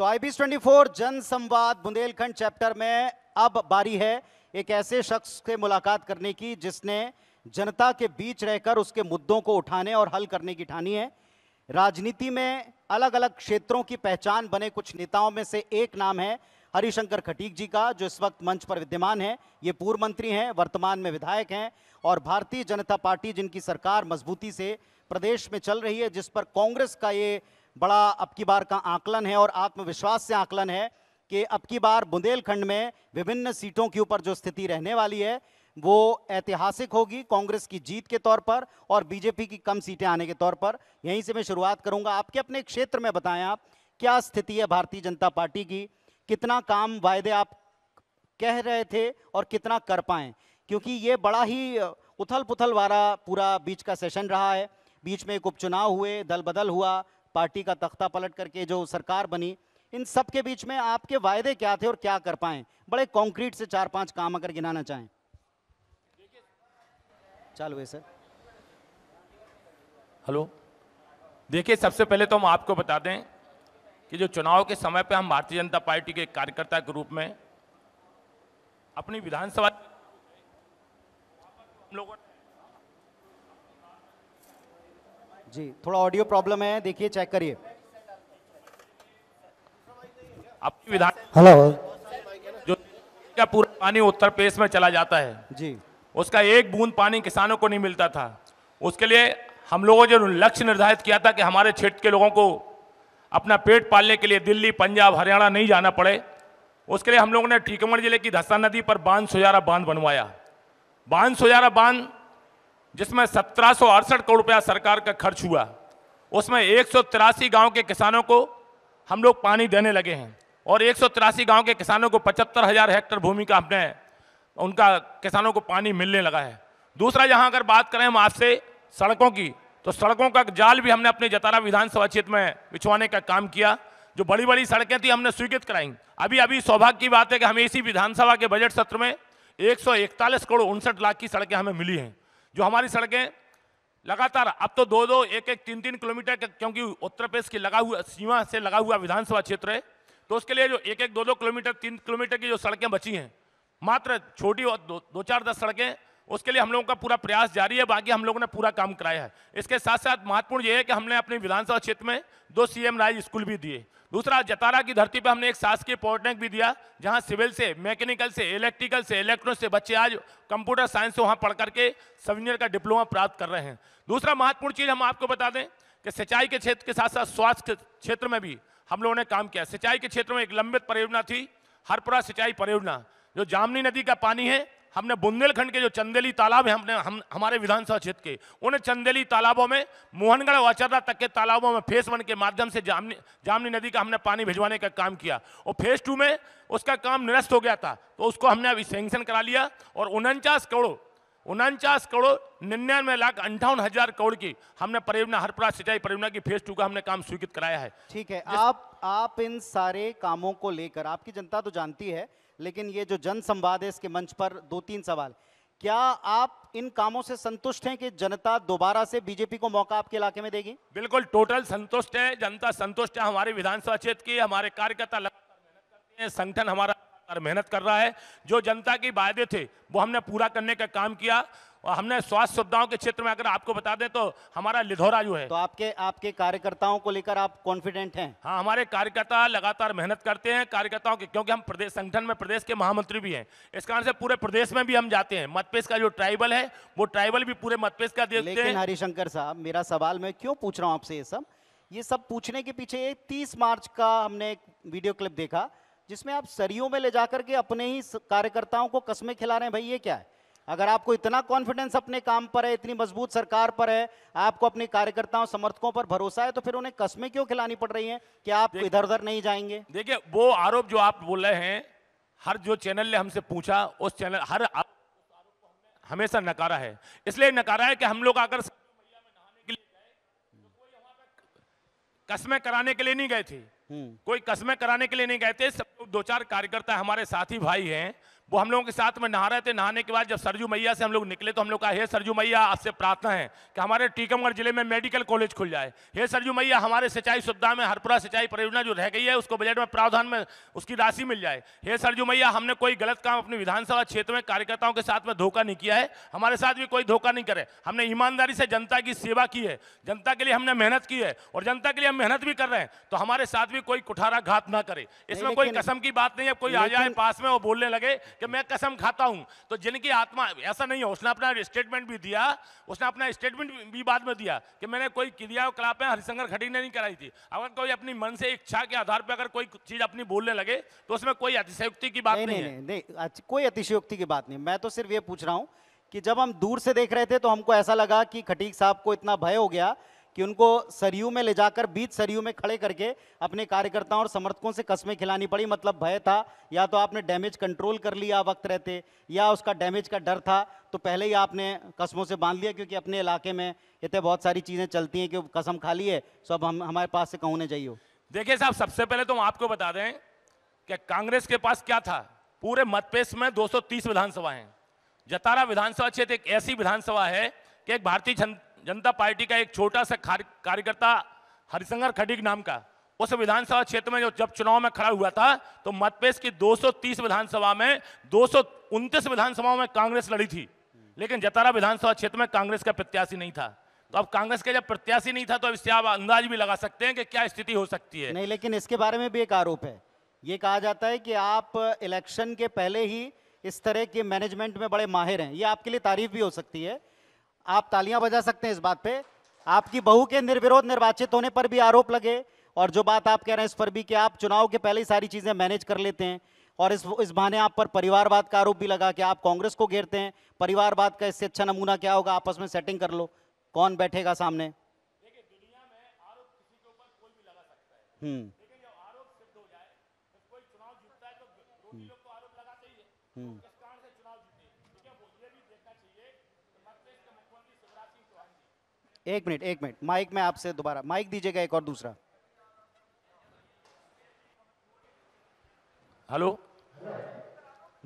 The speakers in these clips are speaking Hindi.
तो आईबीस 24 जन संवाद बुंदेलखंड चैप्टर में अब बारी है एक ऐसे शख्स से मुलाकात करने की जिसने जनता के बीच रहकर उसके मुद्दों को उठाने और हल करने की ठानी है राजनीति में अलग अलग क्षेत्रों की पहचान बने कुछ नेताओं में से एक नाम है हरिशंकर खटीक जी का जो इस वक्त मंच पर विद्यमान है ये पूर्व मंत्री हैं वर्तमान में विधायक हैं और भारतीय जनता पार्टी जिनकी सरकार मजबूती से प्रदेश में चल रही है जिस पर कांग्रेस का ये बड़ा अब की बार का आकलन है और आत्मविश्वास से आकलन है कि अब की बार बुंदेलखंड में विभिन्न सीटों के ऊपर जो स्थिति रहने वाली है वो ऐतिहासिक होगी कांग्रेस की जीत के तौर पर और बीजेपी की कम सीटें आने के तौर पर यहीं से मैं शुरुआत करूंगा आपके अपने क्षेत्र में बताएं आप क्या स्थिति है भारतीय जनता पार्टी की कितना काम वायदे आप कह रहे थे और कितना कर पाए क्योंकि ये बड़ा ही उथल पुथल वाला पूरा बीच का सेशन रहा है बीच में एक उपचुनाव हुए दल बदल हुआ पार्टी का तख्ता पलट करके जो सरकार बनी इन सब के बीच में आपके वायदे क्या थे और क्या कर पाए बड़े कॉन्क्रीट से चार पांच काम अगर गिनाना चाहें चालू है सर हेलो देखिए सबसे पहले तो हम आपको बता दें कि जो चुनाव के समय पे हम भारतीय जनता पार्टी के कार्यकर्ता के रूप में अपनी विधानसभा हम लोगों ने जी थोड़ा ऑडियो प्रॉब्लम है देखिए चेक करिए आपकी विधान हेलो जो क्या पूरा पानी उत्तर प्रदेश में चला जाता है जी उसका एक बूंद पानी किसानों को नहीं मिलता था उसके लिए हम लोगों जो लक्ष्य निर्धारित किया था कि हमारे क्षेत्र के लोगों को अपना पेट पालने के लिए दिल्ली पंजाब हरियाणा नहीं जाना पड़े उसके लिए हम लोगों ने टीकमगढ़ जिले की धस्ता नदी पर बांध सुजारा बांध बनवाया बांध सुजारा बांध जिसमें सत्रह करोड़ रुपया सरकार का खर्च हुआ उसमें एक गांव के किसानों को हम लोग पानी देने लगे हैं और एक गांव के किसानों को पचहत्तर हज़ार हेक्टर भूमि का हमने उनका किसानों को पानी मिलने लगा है दूसरा यहाँ अगर बात करें हम आपसे सड़कों की तो सड़कों का जाल भी हमने अपने जतारा विधानसभा क्षेत्र में बिछवाने का काम किया जो बड़ी बड़ी सड़कें थी हमने स्वीकृत कराई अभी अभी सौभाग्य की बात है कि हमें इसी विधानसभा के बजट सत्र में एक करोड़ उनसठ लाख की सड़कें हमें मिली हैं जो हमारी सड़कें लगातार अब तो दो दो एक एक तीन तीन किलोमीटर क्योंकि उत्तर प्रदेश की लगा हुआ सीमा से लगा हुआ विधानसभा क्षेत्र है तो उसके लिए जो एक एक दो दो किलोमीटर तीन किलोमीटर की जो सड़कें बची हैं मात्र छोटी और दो, दो चार दस सड़कें उसके लिए हम लोगों का पूरा प्रयास जारी है बाकी हम लोगों ने पूरा काम कराया है इसके साथ साथ महत्वपूर्ण ये है कि हमने अपने विधानसभा क्षेत्र में दो सीएम राय स्कूल भी दिए दूसरा जतारा की धरती पर हमने एक शासकीय पॉलिटेक्निक भी दिया जहां सिविल से मैकेनिकल से इलेक्ट्रिकल से इलेक्ट्रॉनिक से बच्चे आज कंप्यूटर साइंस से वहाँ पढ़ करके सब इंजीनियर का डिप्लोमा प्राप्त कर रहे हैं दूसरा महत्वपूर्ण चीज़ हम आपको बता दें कि सिंचाई के क्षेत्र के साथ साथ स्वास्थ्य क्षेत्र में भी हम लोगों ने काम किया सिंचाई के क्षेत्र में एक लंबित परियोजना थी हरपुरा सिंचाई परियोजना जो जामनी नदी का पानी है हमने बुंदेलखंड के जो चंदेली तालाब है हमने हम हमारे विधानसभा क्षेत्र के उन चंदेली तालाबों में मोहनगढ़ वाचर्रा तक के तालाबों में फेस वन के माध्यम से जामनी जामनी नदी का हमने पानी भिजवाने का काम किया और फेज टू में उसका काम निरस्त हो गया था तो उसको हमने अभी सेंक्शन करा लिया और उनचास करोड़ उनचास करोड़ निन्यानवे लाख अंठावन हजार करोड़ की हमने परियोजना प्रा सिंचाई परियोजना की फेज टू का हमने काम स्वीकृत कराया है ठीक है आप आप इन सारे कामों को लेकर आपकी जनता तो जानती है लेकिन ये जो जन संवाद है इसके मंच पर दो तीन सवाल क्या आप इन कामों से संतुष्ट हैं कि जनता दोबारा से बीजेपी को मौका आपके इलाके में देगी बिल्कुल टोटल संतुष्ट है जनता संतुष्ट है हमारे विधानसभा क्षेत्र की हमारे कार्यकर्ता लगातार संगठन हमारा मेहनत कर रहा है जो जनता के वायदे थे वो हमने पूरा करने का काम किया और हमने स्वास्थ्य सुविधाओं के क्षेत्र में अगर आपको बता दें तो हमारा लिधोरा जो है तो आपके आपके कार्यकर्ताओं को लेकर आप कॉन्फिडेंट हैं हाँ हमारे कार्यकर्ता लगातार मेहनत करते हैं कार्यकर्ताओं के क्योंकि हम प्रदेश संगठन में प्रदेश के महामंत्री भी हैं इस कारण से पूरे प्रदेश में भी हम जाते हैं मतपेश का जो ट्राइबल है वो ट्राइबल भी पूरे मतपेश का देखते हैं हरिशंकर साहब मेरा सवाल मैं क्यों पूछ रहा हूँ आपसे ये सब ये सब पूछने के पीछे तीस मार्च का हमने एक वीडियो क्लिप देखा जिसमें आप सरियों में ले जाकर के अपने ही कार्यकर्ताओं को कसमें खिला रहे हैं भाई ये क्या है अगर आपको इतना कॉन्फिडेंस अपने काम पर है इतनी मजबूत सरकार पर है आपको अपने कार्यकर्ताओं समर्थकों पर भरोसा है तो फिर उन्हें कस्में क्यों खिलानी पड़ रही हैं कि आप इधर उधर नहीं जाएंगे देखिए वो आरोप जो आप बोल रहे हैं हर जो चैनल ने हमसे पूछा उस चैनल हर हमेशा नकारा है इसलिए नकारा है कि हम लोग आकर तो कस्मे कराने के लिए नहीं गए थे हम्म। कोई कस्मे कराने के लिए नहीं गए थे सब दो चार कार्यकर्ता हमारे साथी भाई हैं वो हम लोगों के साथ में नहा रहे थे नहाने के बाद जब सरजू मैया से हम लोग निकले तो हम लोग कहा हे सरजू मैया आपसे प्रार्थना है कि हमारे टीकमगढ़ जिले में मेडिकल कॉलेज खुल जाए हे सरजू मैया हमारे सिंचाई सुविधा में हरपुरा सिंचाई परियोजना जो रह गई है उसको बजट में प्रावधान में उसकी राशि मिल जाए हे सरजू मैया हमने कोई गलत काम अपने विधानसभा क्षेत्र में कार्यकर्ताओं के साथ में धोखा नहीं किया है हमारे साथ भी कोई धोखा नहीं करे हमने ईमानदारी से जनता की सेवा की है जनता के लिए हमने मेहनत की है और जनता के लिए हम मेहनत भी कर रहे हैं तो हमारे साथ भी कोई कुठारा घात ना करे इसमें कोई कसम की बात नहीं है कोई आ जाए पास में और बोलने लगे कि मैं कसम खाता हूं तो जिनकी आत्मा ऐसा नहीं है उसने अपना स्टेटमेंट भी दिया उसने अपना स्टेटमेंट भी बाद में दिया कि मैंने कोई क्रिया और कलापें हरिशंकर खड़ी ने नहीं कराई थी अगर कोई अपनी मन से इच्छा के आधार पर अगर कोई चीज अपनी बोलने लगे तो उसमें कोई अतिशयोक्ति की बात नहीं, नहीं, नहीं, नहीं, नहीं कोई अतिशयोक्ति की बात नहीं मैं तो सिर्फ ये पूछ रहा हूँ कि जब हम दूर से देख रहे थे तो हमको ऐसा लगा कि खटीक साहब को इतना भय हो गया कि उनको सरयू में ले जाकर बीच सरयू में खड़े करके अपने कार्यकर्ताओं और समर्थकों से कस्में खिलानी पड़ी मतलब भय था या तो आपने डैमेज कंट्रोल कर लिया वक्त रहते या उसका डैमेज का डर था तो पहले ही आपने कस्मों से बांध लिया क्योंकि अपने इलाके में इतने बहुत सारी चीज़ें चलती हैं कि कसम खा ली है सो अब हम हमारे पास से कहूँ नहीं देखिए साहब सबसे पहले तो हम आपको बता दें कि कांग्रेस के पास क्या था पूरे मतपेश में 230 विधानसभा हैं जतारा विधानसभा क्षेत्र एक ऐसी विधानसभा है कि एक भारतीय जनता पार्टी का एक छोटा सा कार्यकर्ता हरिशंकर खडिक नाम का उस विधानसभा क्षेत्र में जो जब चुनाव में खड़ा हुआ था तो मतपेश की 230 विधानसभा में दो विधानसभाओं में कांग्रेस लड़ी थी लेकिन जतारा विधानसभा क्षेत्र में कांग्रेस का प्रत्याशी नहीं था तो अब कांग्रेस का जब प्रत्याशी नहीं था तो अब इससे आप अंदाज भी लगा सकते हैं कि क्या स्थिति हो सकती है नहीं लेकिन इसके बारे में भी एक आरोप है ये कहा जाता है कि आप इलेक्शन के पहले ही इस तरह के मैनेजमेंट में बड़े माहिर हैं ये आपके लिए तारीफ भी हो सकती है आप तालियां बजा सकते हैं इस बात पे आपकी बहू के निर्विरोध निर्वाचित होने पर भी आरोप लगे और जो बात आप कह रहे हैं इस पर भी कि आप चुनाव के पहले ही सारी चीज़ें मैनेज कर लेते हैं और इस इस बहाने आप पर परिवारवाद का आरोप भी लगा कि आप कांग्रेस को घेरते हैं परिवारवाद का इससे अच्छा नमूना क्या होगा आपस में सेटिंग कर लो कौन बैठेगा सामने हम्म तो हम्म एक मिनट एक मिनट माइक में आपसे दोबारा माइक दीजिएगा एक और दूसरा हेलो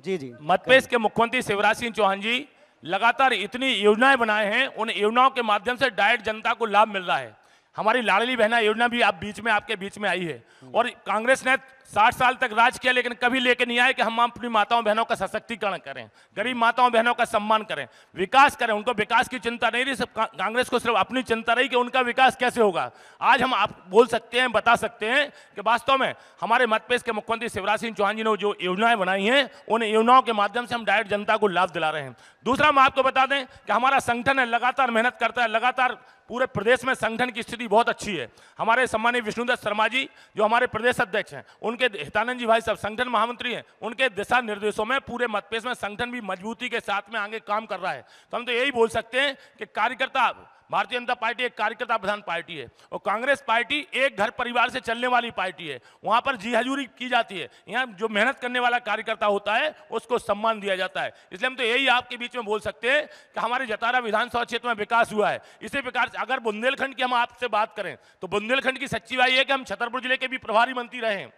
जी जी मध्यप्रदेश के मुख्यमंत्री शिवराज सिंह चौहान जी लगातार इतनी योजनाएं बनाए हैं उन योजनाओं के माध्यम से डायरेक्ट जनता को लाभ मिल रहा है हमारी लाडली बहना योजना भी आप बीच में आपके बीच में आई है और कांग्रेस ने साठ साल तक राज किया लेकिन कभी लेके नहीं आए कि हम अपनी माताओं बहनों का सशक्तिकरण करें गरीब माताओं बहनों का सम्मान करें विकास करें उनको विकास की चिंता नहीं रही सिर्फ कांग्रेस को सिर्फ अपनी चिंता रही कि उनका विकास कैसे होगा आज हम आप बोल सकते हैं बता सकते हैं कि वास्तव में हमारे मध्यप्रदेश के मुख्यमंत्री शिवराज सिंह चौहान जी ने जो योजनाएं बनाई हैं उन योजनाओं के माध्यम से हम डायरेक्ट जनता को लाभ दिला रहे हैं दूसरा हम आपको बता दें कि हमारा संगठन है लगातार मेहनत करता है लगातार पूरे प्रदेश में संगठन की स्थिति बहुत अच्छी है हमारे सम्मानित विष्णुदत्त शर्मा जी जो हमारे प्रदेश अध्यक्ष हैं उनके हितानंद जी भाई साहब संगठन महामंत्री हैं उनके दिशा निर्देशों में पूरे मतपेश में संगठन भी मजबूती के साथ में आगे काम कर रहा है तो हम तो यही बोल सकते हैं कि कार्यकर्ता भारतीय जनता पार्टी एक कार्यकर्ता प्रधान पार्टी है और कांग्रेस पार्टी एक घर परिवार से चलने वाली पार्टी है वहाँ पर जी हजूरी की जाती है यहाँ जो मेहनत करने वाला कार्यकर्ता होता है उसको सम्मान दिया जाता है इसलिए हम तो यही आपके बीच में बोल सकते हैं कि हमारे जतारा विधानसभा क्षेत्र में विकास हुआ है इसी प्रकार से अगर बुंदेलखंड की हम आपसे बात करें तो बुंदेलखंड की सच्ची बाई है कि हम छतरपुर जिले के भी प्रभारी मंत्री रहे हैं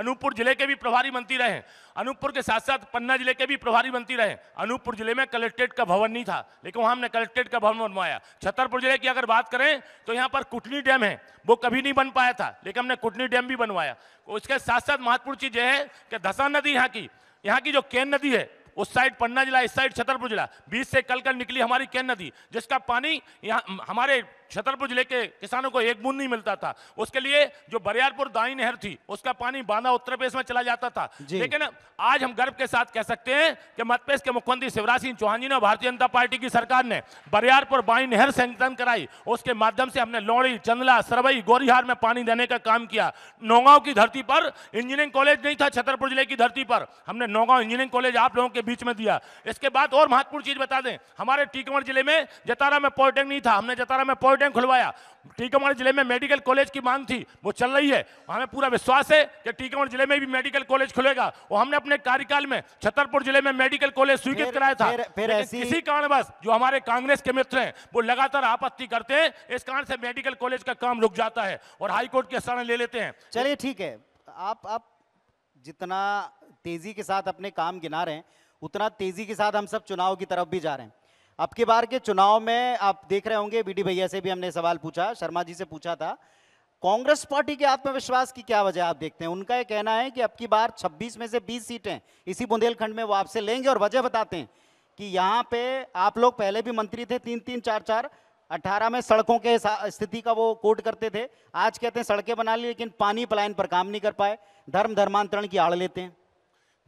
अनूपपुर जिले के भी प्रभारी मंत्री रहे अनूपपुर के साथ साथ पन्ना जिले के भी प्रभारी मंत्री रहे अनूपपुर जिले में कलेक्ट्रेट का भवन नहीं था लेकिन वहाँ हमने कलेक्ट्रेट का भवन बनवाया छतरपुर जिले की अगर बात करें तो यहाँ पर कुटनी डैम है वो कभी नहीं बन पाया था लेकिन हमने कुटनी डैम भी बनवाया उसके साथ साथ महत्वपूर्ण चीज़ यह है कि धसा नदी यहाँ की यहाँ की जो केन नदी है उस साइड पन्ना जिला इस साइड छतरपुर जिला बीच से कल कल निकली हमारी कैन नदी जिसका पानी यहाँ हमारे छतरपुर जिले के किसानों को एक बूंद नहीं मिलता था उसके लिए जो बरियारपुर दाई नहर थी उसका पानी बांदा उत्तर प्रदेश में चला जाता था लेकिन आज हम गर्व के साथ कह सकते हैं कि मध्यप्रदेश के मुख्यमंत्री शिवराज सिंह चौहान जी ने भारतीय जनता पार्टी की सरकार ने बरियारपुर बाई नहर संगठन कराई उसके माध्यम से हमने लौड़ी चंदला सरवई गोरिहार में पानी देने का काम किया नौगांव की धरती पर इंजीनियरिंग कॉलेज नहीं था छतरपुर जिले की धरती पर हमने नौगांव इंजीनियरिंग कॉलेज आप लोगों के बीच में दिया इसके बाद और महत्वपूर्ण चीज बता दें हमारे टीकमर जिले में जतारा में पॉलिटेक्निक था हमने जतारा में पॉलिटेक्निक टैंक खुलवाया टीकमगढ़ जिले में मेडिकल कॉलेज की मांग थी वो चल रही है हमें पूरा विश्वास है कि टीकमगढ़ जिले में भी मेडिकल कॉलेज खुलेगा और हमने अपने कार्यकाल में छतरपुर जिले में मेडिकल कॉलेज स्वीकृत कराया था फिर, फिर ऐसी... किसी कारणवश जो हमारे कांग्रेस के मित्र हैं वो लगातार आपत्ति करते हैं इस कारण से मेडिकल कॉलेज का काम रुक जाता है और हाईकोर्ट के शरण ले लेते हैं चलिए ठीक है आप आप जितना तेजी के साथ अपने काम गिना रहे हैं उतना तेजी के साथ हम सब चुनाव की तरफ भी जा रहे हैं अब बार के चुनाव में आप देख रहे होंगे बीडी भैया से भी हमने सवाल पूछा शर्मा जी से पूछा था कांग्रेस पार्टी के आत्मविश्वास की क्या वजह आप देखते हैं उनका यह कहना है कि अब की बार 26 में से 20 सीटें इसी बुंदेलखंड में वो आपसे लेंगे और वजह बताते हैं कि यहाँ पे आप लोग पहले भी मंत्री थे तीन तीन चार चार अट्ठारह में सड़कों के स्थिति का वो कोट करते थे आज कहते हैं सड़कें बना ली लेकिन पानी पलायन पर काम नहीं कर पाए धर्म धर्मांतरण की आड़ लेते हैं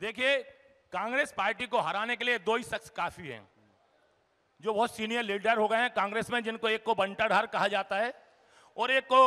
देखिए कांग्रेस पार्टी को हराने के लिए दो ही शख्स काफी हैं जो बहुत सीनियर लीडर हो गए हैं कांग्रेस में जिनको एक को बंटाधार कहा जाता है और एक को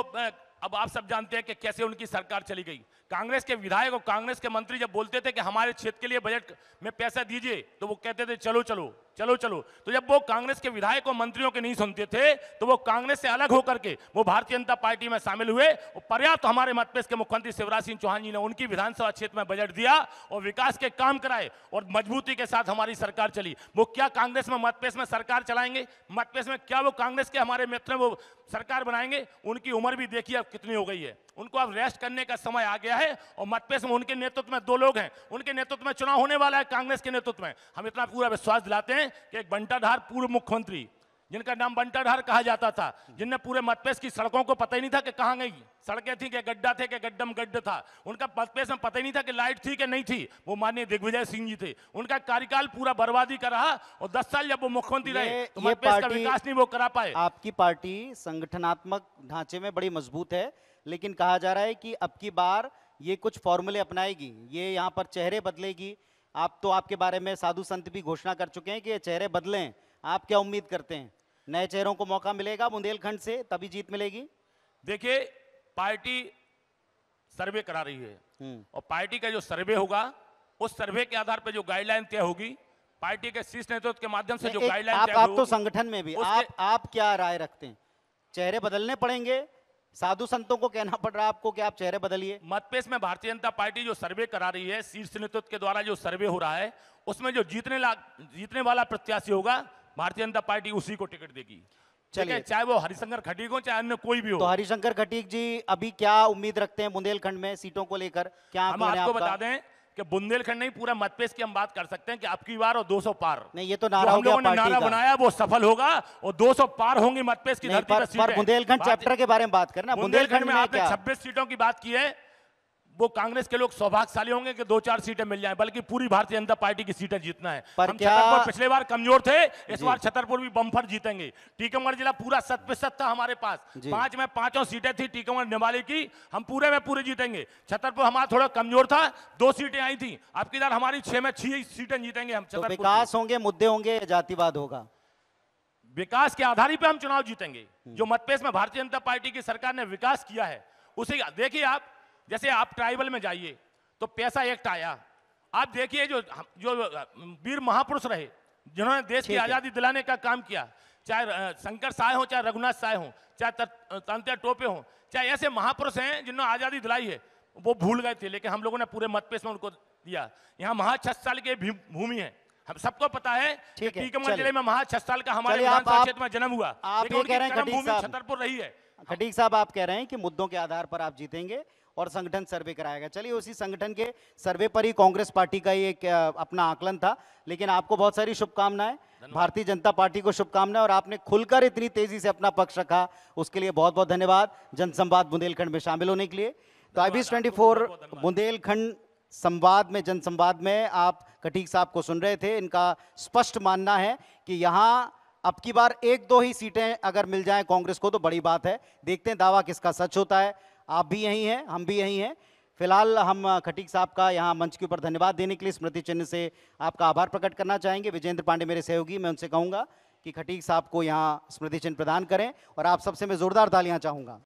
अब आप सब जानते हैं कि कैसे उनकी सरकार चली गई कांग्रेस के विधायक और कांग्रेस के मंत्री जब बोलते थे कि हमारे क्षेत्र के लिए बजट में पैसा दीजिए तो वो कहते थे चलो चलो चलो चलो तो जब वो कांग्रेस के विधायक और मंत्रियों के नहीं सुनते थे तो वो कांग्रेस से अलग होकर के वो भारतीय जनता पार्टी में शामिल हुए और पर्याप्त तो हमारे मध्यप्रदेश के मुख्यमंत्री शिवराज सिंह चौहान जी ने उनकी विधानसभा क्षेत्र में बजट दिया और विकास के काम कराए और मजबूती के साथ हमारी सरकार चली वो क्या कांग्रेस में मध्यप्रदेश में सरकार चलाएंगे मध्यप्रदेश में क्या वो कांग्रेस के हमारे मित्र वो सरकार बनाएंगे उनकी उम्र भी देखिए अब कितनी हो गई है उनको अब रेस्ट करने का समय आ गया है और मतपेस में उनके नेतृत्व में दो लोग हैं उनके नेतृत्व में चुनाव होने वाला है कांग्रेस के नेतृत्व में हम इतना पूरा विश्वास दिलाते हैं कि एक बंटाधार पूर्व मुख्यमंत्री जिनका नाम बंटाधार कहा जाता था जिनने पूरे मतपेश की सड़कों को पता ही नहीं था कि कहाँ गई सड़कें थी कि गड्ढा थे कि गड्ढम गड्ढ था उनका मतपेश में पता ही नहीं था कि लाइट थी कि नहीं थी वो माननीय दिग्विजय सिंह जी थे उनका कार्यकाल पूरा बर्बादी का रहा और दस साल जब वो मुख्यमंत्री रहे तो मतपेश का विकास नहीं वो करा पाए आपकी पार्टी संगठनात्मक ढांचे में बड़ी मजबूत है लेकिन कहा जा रहा है कि अब की बार ये कुछ फॉर्मूले अपनाएगी ये यहाँ पर चेहरे बदलेगी आप तो आपके बारे में साधु संत भी घोषणा कर चुके हैं कि ये चेहरे बदलें आप क्या उम्मीद करते हैं नए चेहरों को मौका मिलेगा बुंदेलखंड से तभी जीत मिलेगी देखिए पार्टी सर्वे करा रही है हम्म। और पार्टी का जो सर्वे होगा उस सर्वे के आधार पर जो गाइडलाइन तय होगी पार्टी के शीर्ष नेतृत्व के माध्यम से जो गाइडलाइन आप, आप तो संगठन में भी आप आप क्या राय रखते हैं चेहरे बदलने पड़ेंगे साधु संतों को कहना पड़ रहा है आपको कि आप चेहरे बदलिए मतपेश में भारतीय जनता पार्टी जो सर्वे करा रही है शीर्ष नेतृत्व के द्वारा जो सर्वे हो रहा है उसमें जो जीतने ला जीतने वाला प्रत्याशी होगा भारतीय जनता पार्टी उसी को टिकट देगी चलिए चाहे वो हरिशंकर खटीक हो चाहे अन्य कोई भी हो तो हरिशंकर खटीक जी अभी क्या उम्मीद रखते हैं बुंदेलखंड में सीटों को लेकर क्या हम आपको बता दें कि बुंदेलखंड नहीं पूरा मतपेश की हम बात कर सकते हैं कि अब की बार और 200 पार नहीं ये तो नारा लोगों ने नारा बनाया वो सफल होगा और 200 पार होंगी मतपेश की धरती पर बुंदेलखंड चैप्टर के बारे में बात करना बुंदेलखंड में आपने छब्बीस सीटों की बात की है वो कांग्रेस के लोग सौभाग्यशाली होंगे कि दो चार सीटें मिल जाएं बल्कि पूरी भारतीय जनता पार्टी की सीटें जीतना है पर हम क्या पिछले बार कमजोर थे इस बार छतरपुर भी बम्फर जीतेंगे टीकमगढ़ जिला पूरा शत प्रतिशत था हमारे पास पांच में पांचों सीटें थी टीकमगढ़ निवाली की हम पूरे में पूरे जीतेंगे छतरपुर हमारा थोड़ा कमजोर था दो सीटें आई थी आपकी की हमारी छह में छह सीटें जीतेंगे हम तो छतरपुर विकास होंगे मुद्दे होंगे जातिवाद होगा विकास के आधार ही पे हम चुनाव जीतेंगे हम्म। जो मतपेश में भारतीय जनता पार्टी की सरकार ने विकास किया है उसे देखिए आप जैसे आप ट्राइबल में जाइए तो पैसा एक्ट आया आप देखिए जो जो वीर महापुरुष रहे जिन्होंने देश की आज़ादी दिलाने का काम किया चाहे शंकर साय हो चाहे रघुनाथ साय हो चाहे तंत्र टोपे हो चाहे ऐसे महापुरुष हैं जिन्होंने आज़ादी दिलाई है वो भूल गए थे लेकिन हम लोगों ने पूरे मतपेश में उनको दिया यहाँ महा छह साल की भूमि है हम सबको पता है टीकमगढ़ जिले में महा छह साल का हमारे क्षेत्र में जन्म हुआ छतरपुर रही है खटीक साहब आप कह रहे हैं कि मुद्दों के आधार पर आप जीतेंगे और संगठन सर्वे कराया गया चलिए उसी संगठन के सर्वे पर ही कांग्रेस पार्टी का एक अपना आकलन था लेकिन आपको बहुत सारी शुभकामनाएं भारतीय जनता पार्टी को शुभकामनाएं और आपने खुलकर इतनी तेजी से अपना पक्ष रखा उसके लिए बहुत बहुत धन्यवाद जनसंवाद बुंदेलखंड में शामिल होने के लिए तो आई ट्वेंटी फोर बुंदेलखंड संवाद में जनसंवाद में आप कटीक साहब को सुन रहे थे इनका स्पष्ट मानना है कि यहाँ अब की बार एक दो ही सीटें अगर मिल जाए कांग्रेस को तो बड़ी बात है देखते हैं दावा किसका सच होता है आप भी यही हैं हम भी यही हैं फिलहाल हम खटीक साहब का यहाँ मंच के ऊपर धन्यवाद देने के लिए स्मृति चिन्ह से आपका आभार प्रकट करना चाहेंगे विजेंद्र पांडे मेरे सहयोगी मैं उनसे कहूँगा कि खटीक साहब को यहाँ स्मृति चिन्ह प्रदान करें और आप सबसे मैं ज़ोरदार तालियाँ चाहूँगा